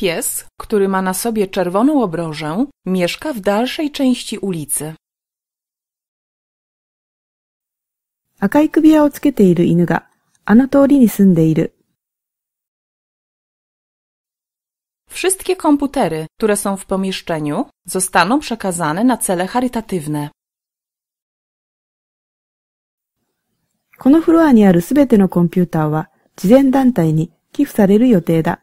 Pies, który ma na sobie czerwoną obrożę, mieszka w dalszej części ulicy. Wszystkie komputery, które są w pomieszczeniu, zostaną przekazane na cele charytatywne. このフロアにあるすべてのコンピューターは慈善団体に寄付される予定だ。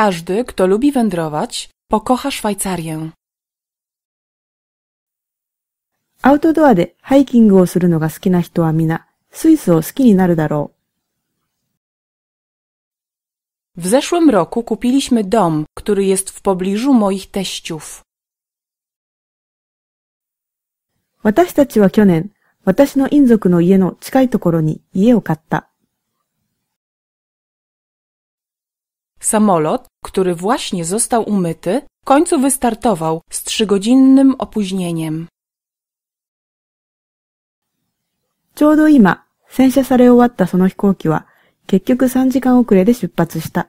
Każdy, kto lubi wędrować, pokocha Szwajcarię. アウトドアでハイキングをするのが好きな人は皆、スイスを好きになるだろう。W zeszłym roku kupiliśmy dom, który jest w pobliżu moich teściów. Samolot, który właśnie został umyty, w końcu wystartował z trzygodzinnym opóźnieniem. ちょうど今、洗車され終わったその飛行機は、結局3時間遅れで出発した。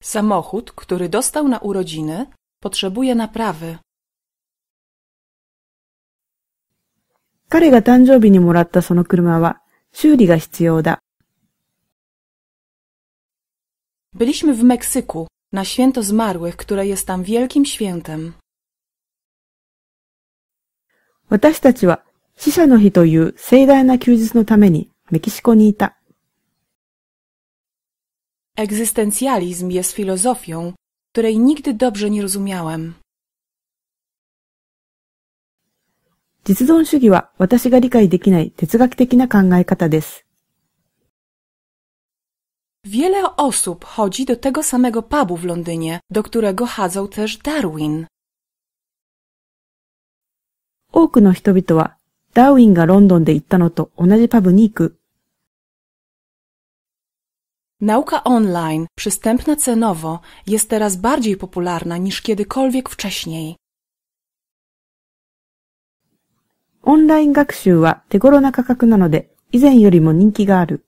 Samochód, który dostał na urodziny, potrzebuje naprawy. 彼が誕生日にもらったその車は、修理が必要だ。Byliśmy w Meksyku na święto zmarłych, które jest tam wielkim świętem. 私たちは死者の日という盛大な休日のためにメキシコにいた。Egzystencjalizm no no jest filozofią, której nigdy dobrze nie rozumiałem. 実存主義は私が理解できない哲学的な考え方です。Wiele osób chodzi do tego samego pubu w Londynie, do którego chadzał też Darwin. Nauka online, przystępna cenowo, jest teraz bardziej popularna niż kiedykolwiek wcześniej. Online 学習は手頃な価格なので、以前よりも人気がある。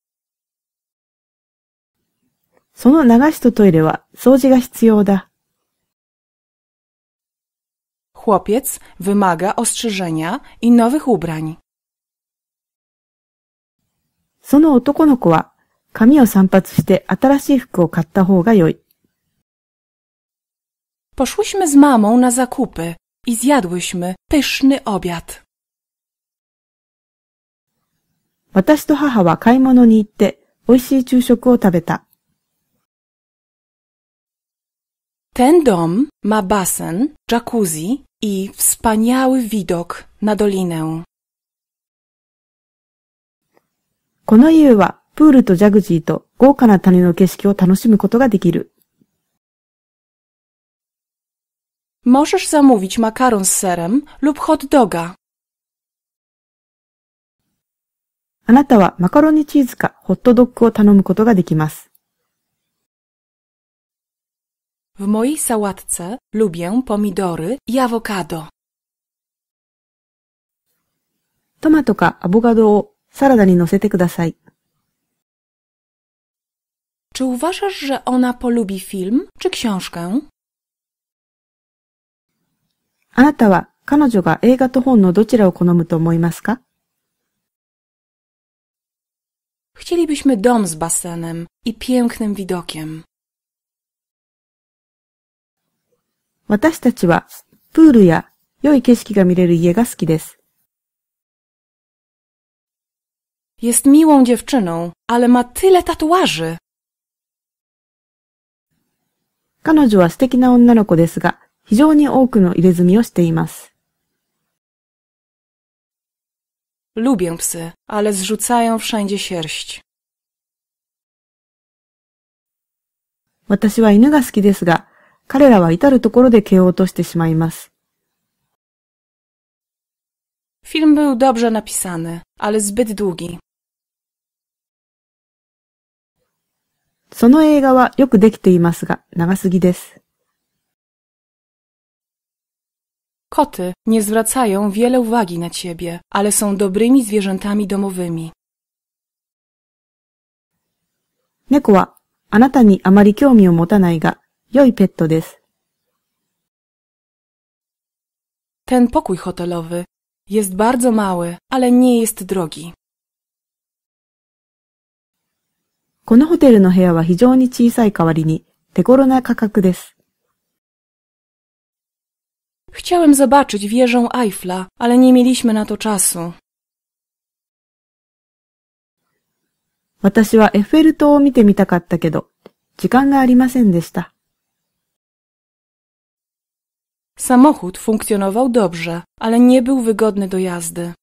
その流しとトイレは掃除が必要だ。Chłopiec wymaga ostrzyżenia i nowych ubrań. その男の子は髪を散髪して新しい服を買った方が良い。Poszłyśmy z mamą na zakupy i zjadłyśmy pyszny obiad. 私と母は買い物に行って美味しい昼食を食べた。Ten dom ma basen, jacuzzi i wspaniały widok na dolinę. この家はプールとジャグジーと豪華な谷の景色を楽しむことができる。Możesz no zamówić makaron z serem lub hot doga. あなたはマカロニチーズかホットドッグを頼むことができます。W mojej sałatce lubię pomidory i awokado. Czy uważasz, że ona polubi film czy książkę? あなたは彼女が映画と本のどちらを好むと思いますか no Chcielibyśmy dom z basenem i pięknym widokiem. 私たちはプールや良い景色が見れる家が好きです。Jest miłą dziewczyną, ale ma tyle tatuaży. Lubię psy, ale zrzucają wszędzie sierść. 私は犬が好きですが、彼らは至るところで蹴落としてしまいます。Film był dobrze napisany, ale zbyt długi. その映画はよくできていますが、長すぎです。Koty nie zwracają wiele uwagi na ciebie, ale są dobrymi zwierzętami domowymi. 猫はあなたにあまり興味を持たないが、良いペットです。Ten pokój hotelowy jest bardzo mały, ale nie jest drogi. このホテルの部屋は非常に小さい代わりに手頃な価格です。Chciałem zobaczyć wieżę Eiffla, ale nie mieliśmy na to czasu. 私はエッフェル塔を見てみたかったけど、時間がありませんでした。Samochód funkcjonował dobrze, ale nie był wygodny do jazdy.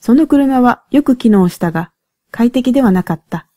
その車はよく機能したが、快適ではなかった。